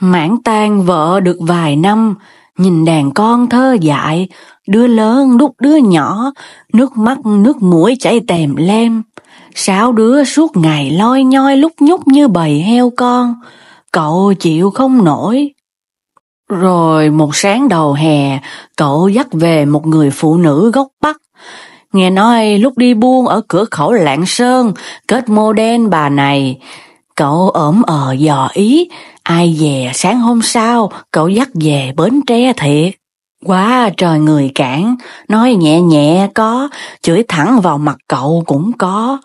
Mãn tang vợ được vài năm, nhìn đàn con thơ dại, đứa lớn đút đứa nhỏ, nước mắt nước mũi chảy tèm lem. Sáu đứa suốt ngày loi nhoi lúc nhúc như bầy heo con, cậu chịu không nổi. Rồi một sáng đầu hè, cậu dắt về một người phụ nữ gốc Bắc. Nghe nói lúc đi buôn ở cửa khẩu Lạng Sơn, kết mô đen bà này, Cậu ổm ờ dò ý, ai về sáng hôm sau, cậu dắt về Bến Tre thiệt. Quá trời người cản, nói nhẹ nhẹ có, chửi thẳng vào mặt cậu cũng có.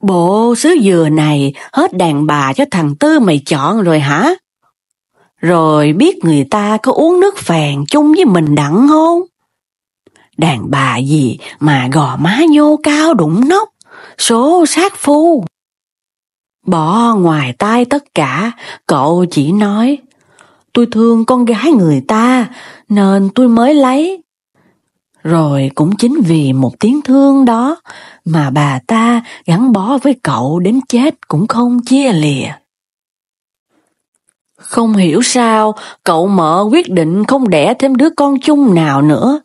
Bộ xứ dừa này hết đàn bà cho thằng Tư mày chọn rồi hả? Rồi biết người ta có uống nước phèn chung với mình đặng không? Đàn bà gì mà gò má nhô cao đụng nóc, số sát phu. Bỏ ngoài tai tất cả, cậu chỉ nói, tôi thương con gái người ta, nên tôi mới lấy. Rồi cũng chính vì một tiếng thương đó mà bà ta gắn bó với cậu đến chết cũng không chia lìa. Không hiểu sao, cậu mở quyết định không đẻ thêm đứa con chung nào nữa.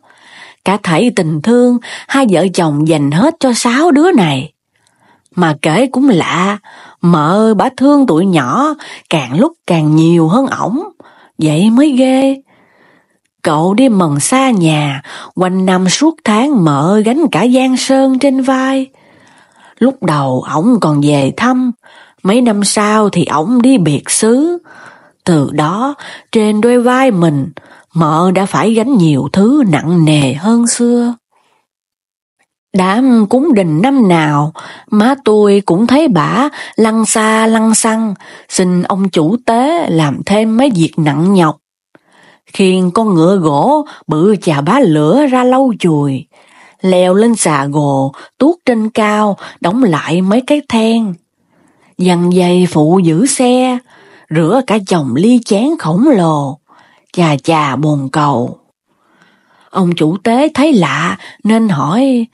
Cả thảy tình thương, hai vợ chồng dành hết cho sáu đứa này. Mà kể cũng lạ, Mợ ơi bà thương tụi nhỏ càng lúc càng nhiều hơn ổng, vậy mới ghê. Cậu đi mần xa nhà, quanh năm suốt tháng mợ gánh cả giang sơn trên vai. Lúc đầu ổng còn về thăm, mấy năm sau thì ổng đi biệt xứ. Từ đó, trên đôi vai mình, mợ đã phải gánh nhiều thứ nặng nề hơn xưa. Đã cúng đình năm nào, má tôi cũng thấy bà lăn xa lăn xăng, xin ông chủ tế làm thêm mấy việc nặng nhọc. Khiên con ngựa gỗ bự chà bá lửa ra lâu chùi, leo lên xà gồ, tuốt trên cao, đóng lại mấy cái then. Dằn dây phụ giữ xe, rửa cả chồng ly chén khổng lồ, chà chà bồn cầu. Ông chủ tế thấy lạ nên hỏi,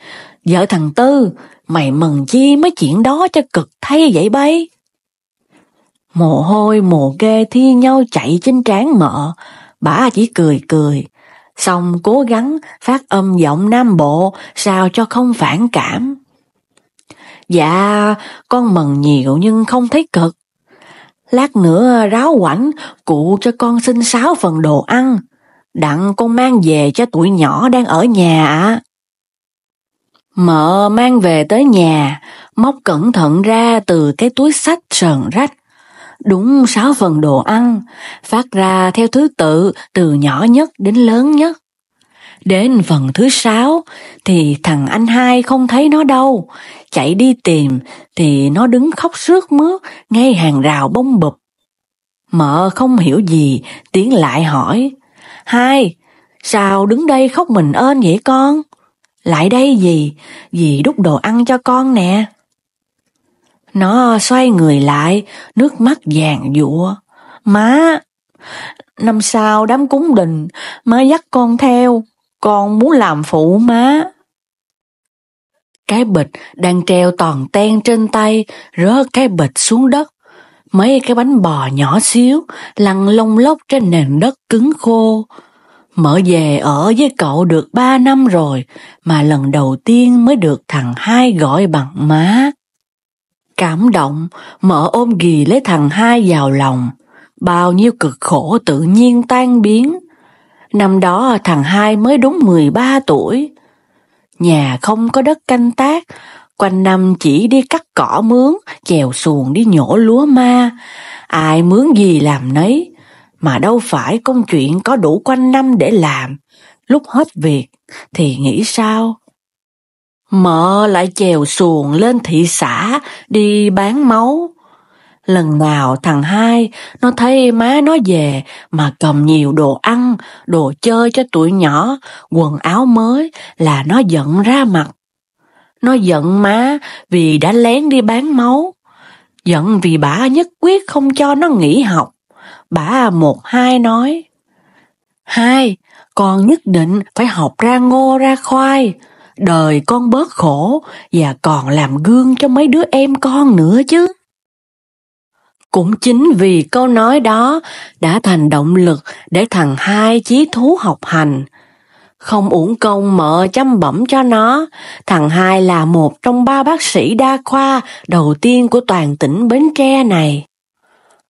vợ thằng Tư, mày mừng chi mấy chuyện đó cho cực thay vậy bay? Mồ hôi mồ ghê thi nhau chạy trên trán mợ, bà chỉ cười cười, xong cố gắng phát âm giọng nam bộ sao cho không phản cảm. Dạ, con mừng nhiều nhưng không thấy cực. Lát nữa ráo quảnh, cụ cho con xin sáu phần đồ ăn, đặng con mang về cho tụi nhỏ đang ở nhà ạ. Mợ mang về tới nhà, móc cẩn thận ra từ cái túi sách sờn rách. Đúng sáu phần đồ ăn, phát ra theo thứ tự từ nhỏ nhất đến lớn nhất. Đến phần thứ sáu thì thằng anh hai không thấy nó đâu, chạy đi tìm thì nó đứng khóc rước mướt ngay hàng rào bông bụp. Mợ không hiểu gì, tiến lại hỏi, Hai, sao đứng đây khóc mình ơn vậy con? Lại đây gì? Dì đút đồ ăn cho con nè. Nó xoay người lại, nước mắt vàng dụa. Má, năm sau đám cúng đình, má dắt con theo, con muốn làm phụ má. Cái bịch đang treo toàn ten trên tay, rớt cái bịch xuống đất mấy cái bánh bò nhỏ xíu lăn lông lốc trên nền đất cứng khô. Mở về ở với cậu được ba năm rồi mà lần đầu tiên mới được thằng hai gọi bằng má. Cảm động, mở ôm ghì lấy thằng hai vào lòng. Bao nhiêu cực khổ tự nhiên tan biến. Năm đó thằng hai mới đúng 13 tuổi. Nhà không có đất canh tác, quanh năm chỉ đi cắt cỏ mướn chèo xuồng đi nhổ lúa ma ai mướn gì làm nấy mà đâu phải công chuyện có đủ quanh năm để làm lúc hết việc thì nghĩ sao mợ lại chèo xuồng lên thị xã đi bán máu lần nào thằng hai nó thấy má nó về mà cầm nhiều đồ ăn đồ chơi cho tuổi nhỏ quần áo mới là nó giận ra mặt nó giận má vì đã lén đi bán máu. Giận vì bà nhất quyết không cho nó nghỉ học. Bà một hai nói. Hai, con nhất định phải học ra ngô ra khoai. Đời con bớt khổ và còn làm gương cho mấy đứa em con nữa chứ. Cũng chính vì câu nói đó đã thành động lực để thằng hai chí thú học hành. Không uổng công mợ chăm bẩm cho nó, thằng hai là một trong ba bác sĩ đa khoa đầu tiên của toàn tỉnh Bến Tre này.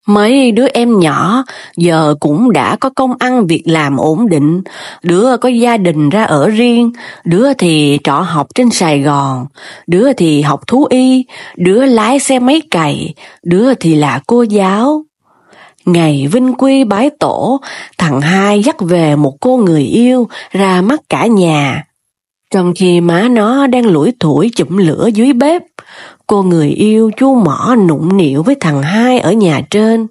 Mấy đứa em nhỏ giờ cũng đã có công ăn việc làm ổn định, đứa có gia đình ra ở riêng, đứa thì trọ học trên Sài Gòn, đứa thì học thú y, đứa lái xe máy cày, đứa thì là cô giáo. Ngày vinh quy bái tổ, thằng hai dắt về một cô người yêu ra mắt cả nhà. Trong khi má nó đang lủi thủi chụm lửa dưới bếp, cô người yêu chú mỏ nụng nịu với thằng hai ở nhà trên.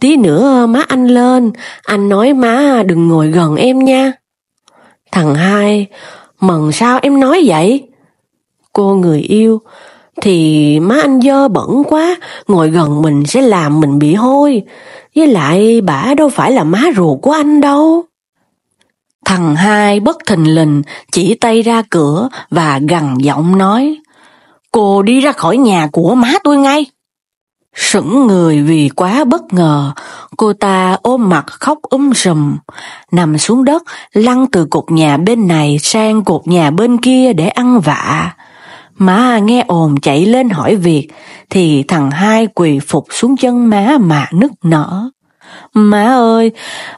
Tí nữa má anh lên, anh nói má đừng ngồi gần em nha. Thằng hai, mần sao em nói vậy? Cô người yêu, thì má anh dơ bẩn quá, ngồi gần mình sẽ làm mình bị hôi. Với lại bà đâu phải là má ruột của anh đâu. Thằng hai bất thình lình chỉ tay ra cửa và gằn giọng nói Cô đi ra khỏi nhà của má tôi ngay. Sững người vì quá bất ngờ, cô ta ôm mặt khóc um sùm, nằm xuống đất lăn từ cột nhà bên này sang cột nhà bên kia để ăn vạ. Má nghe ồn chạy lên hỏi việc, thì thằng hai quỳ phục xuống chân má mà nức nở. Má ơi,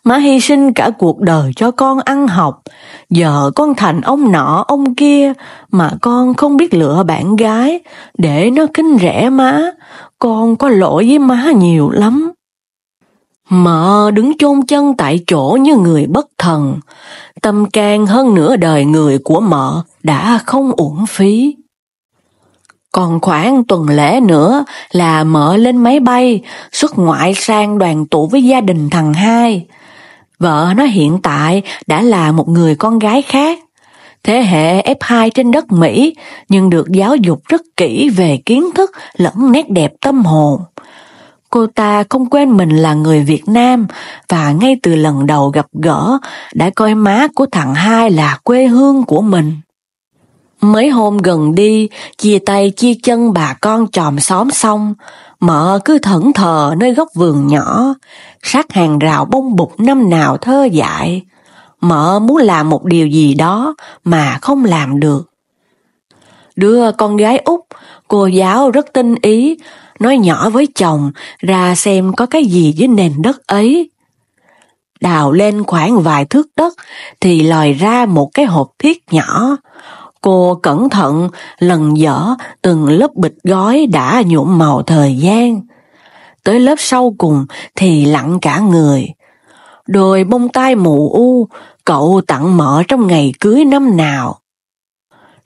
má hy sinh cả cuộc đời cho con ăn học. Giờ con thành ông nọ, ông kia, mà con không biết lựa bạn gái, để nó kính rẻ má. Con có lỗi với má nhiều lắm. Mợ đứng chôn chân tại chỗ như người bất thần. Tâm can hơn nửa đời người của mợ đã không uổng phí. Còn khoảng tuần lễ nữa là mở lên máy bay, xuất ngoại sang đoàn tụ với gia đình thằng hai. Vợ nó hiện tại đã là một người con gái khác, thế hệ F2 trên đất Mỹ, nhưng được giáo dục rất kỹ về kiến thức lẫn nét đẹp tâm hồn. Cô ta không quên mình là người Việt Nam và ngay từ lần đầu gặp gỡ đã coi má của thằng hai là quê hương của mình. Mấy hôm gần đi, chia tay chia chân bà con tròm xóm xong, mợ cứ thẫn thờ nơi góc vườn nhỏ, sát hàng rào bông bụt năm nào thơ dại. Mợ muốn làm một điều gì đó mà không làm được. Đưa con gái út, cô giáo rất tinh ý, nói nhỏ với chồng ra xem có cái gì với nền đất ấy. Đào lên khoảng vài thước đất thì lòi ra một cái hộp thiết nhỏ, Cô cẩn thận lần dở từng lớp bịch gói đã nhuộm màu thời gian. Tới lớp sau cùng thì lặng cả người. đôi bông tai mù u, cậu tặng mợ trong ngày cưới năm nào.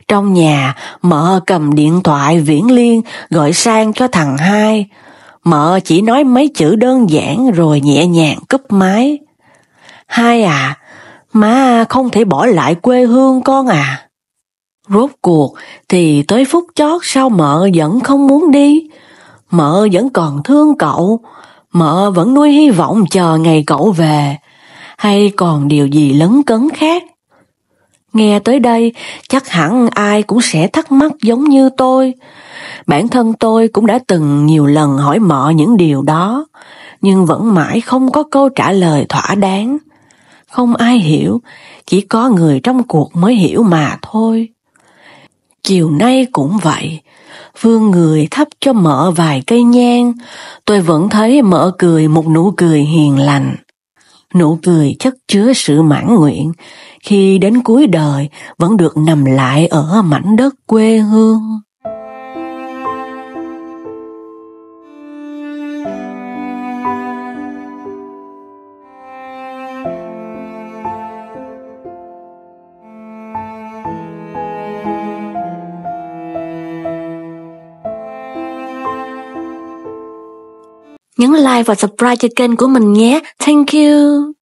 Trong nhà, mợ cầm điện thoại viễn liên gọi sang cho thằng hai. Mợ chỉ nói mấy chữ đơn giản rồi nhẹ nhàng cúp máy. Hai à, má không thể bỏ lại quê hương con à. Rốt cuộc thì tới phút chót sao mợ vẫn không muốn đi? Mợ vẫn còn thương cậu, mợ vẫn nuôi hy vọng chờ ngày cậu về, hay còn điều gì lấn cấn khác? Nghe tới đây, chắc hẳn ai cũng sẽ thắc mắc giống như tôi. Bản thân tôi cũng đã từng nhiều lần hỏi mợ những điều đó, nhưng vẫn mãi không có câu trả lời thỏa đáng. Không ai hiểu, chỉ có người trong cuộc mới hiểu mà thôi chiều nay cũng vậy. Vương người thắp cho mợ vài cây nhang, tôi vẫn thấy mợ cười một nụ cười hiền lành. Nụ cười chất chứa sự mãn nguyện, khi đến cuối đời vẫn được nằm lại ở mảnh đất quê hương. nhấn like và subscribe cho kênh của mình nhé. Thank you.